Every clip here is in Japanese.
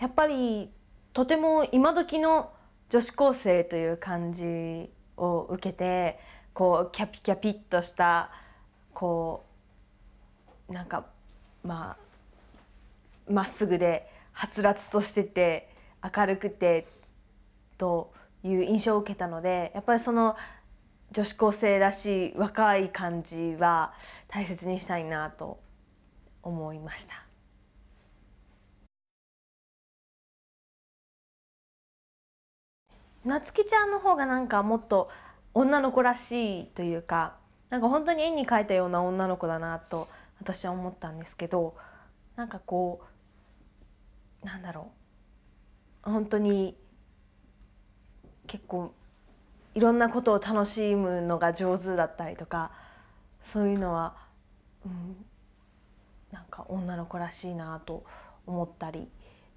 やっぱりとても今時の女子高生という感じを受けてこうキャピキャピっとしたこうなんかまあまっすぐではつらつとしてて明るくてという印象を受けたのでやっぱりその女子高生らしい若い感じは大切にしたいなと思いました。なつきちゃんの方がなんかもっと女の子らしいというかなんか本当に絵に描いたような女の子だなと私は思ったんですけどなんかこうなんだろう本当に結構いろんなことを楽しむのが上手だったりとかそういうのは、うん、なんか女の子らしいなと思ったり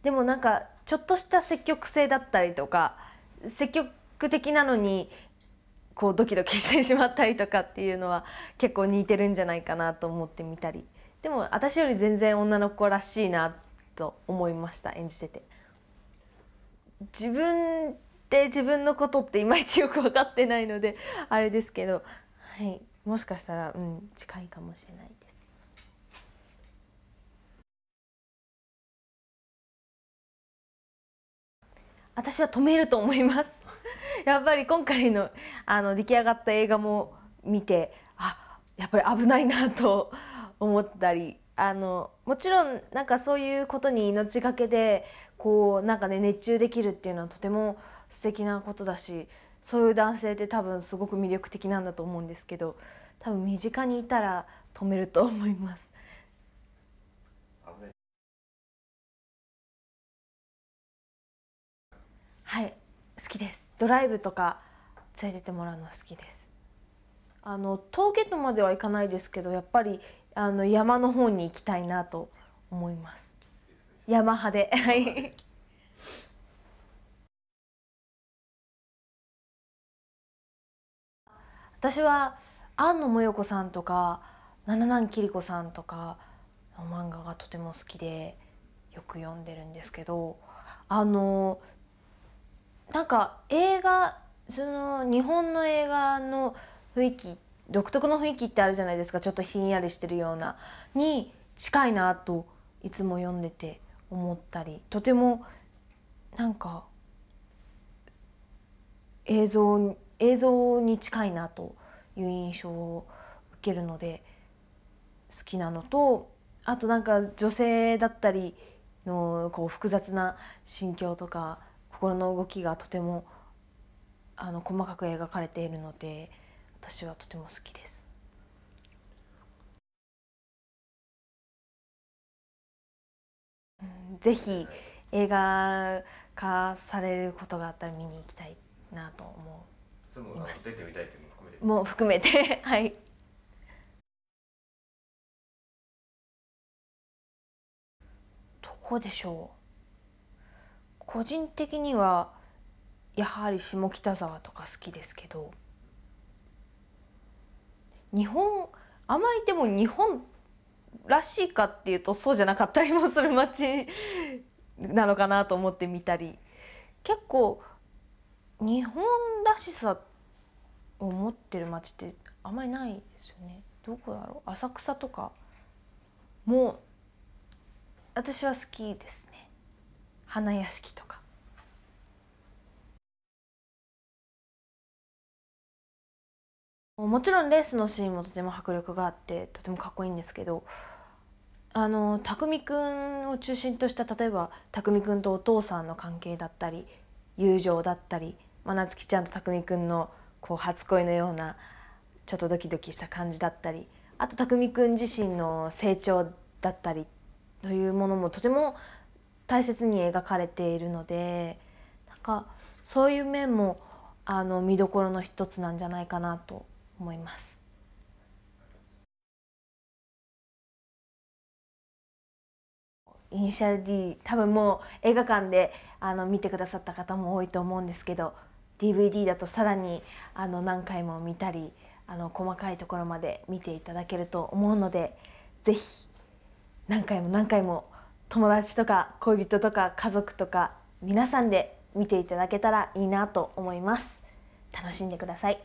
でもなんかちょっとした積極性だったりとか積極的なのにこうドキドキしてしまったりとかっていうのは結構似てるんじゃないかなと思ってみたりでも私より全然女の子らしいなと思いました演じてて。自分で自分のことっていまいちよく分かってないのであれですけど、はい、もしかしたら、うん、近いかもしれないです。私は止めると思います やっぱり今回のあの出来上がった映画も見てあやっぱり危ないなと思ったりあのもちろんなんかそういうことに命がけでこうなんかね熱中できるっていうのはとても素敵なことだしそういう男性って多分すごく魅力的なんだと思うんですけど多分身近にいたら止めると思います。はい好きですドライブとか連れててもらうの好きですあの峠とまでは行かないですけどやっぱりあの山の方に行きたいなと思います山派ではい。私は庵野もよこさんとか七難きりこさんとかの漫画がとても好きでよく読んでるんですけどあのなんか映画その日本の映画の雰囲気独特の雰囲気ってあるじゃないですかちょっとひんやりしてるようなに近いなといつも読んでて思ったりとてもなんか映像映像に近いなという印象を受けるので好きなのとあとなんか女性だったりのこう複雑な心境とか心の動きがとてもあの細かく描かれているので私はとても好きです。ぜひ映画化されることがあったら見に行きたいなと思ういます。もう含めてはい。どこでしょう。個人的にはやはり下北沢とか好きですけど日本あまりでも日本らしいかっていうとそうじゃなかったりもする街 なのかなと思ってみたり結構日本らしさを持ってる街ってあまりないですよね。どこだろう浅草とかも私は好きですね花屋敷ともちろんレースのシーンもとても迫力があってとてもかっこいいんですけどあの匠くんを中心とした例えば匠くんとお父さんの関係だったり友情だったり、まあ、夏希ちゃんと匠くんのこう初恋のようなちょっとドキドキした感じだったりあと匠くん自身の成長だったりというものもとても大切に描かれているのでなんかそういう面もあの見どころの一つなんじゃないかなと思います。イニシャル D 多分もう映画館であの見てくださった方も多いと思うんですけど DVD だとさらにあの何回も見たりあの細かいところまで見ていただけると思うので是非何回も何回も友達とか恋人とか家族とか皆さんで見ていただけたらいいなと思います。楽しんでください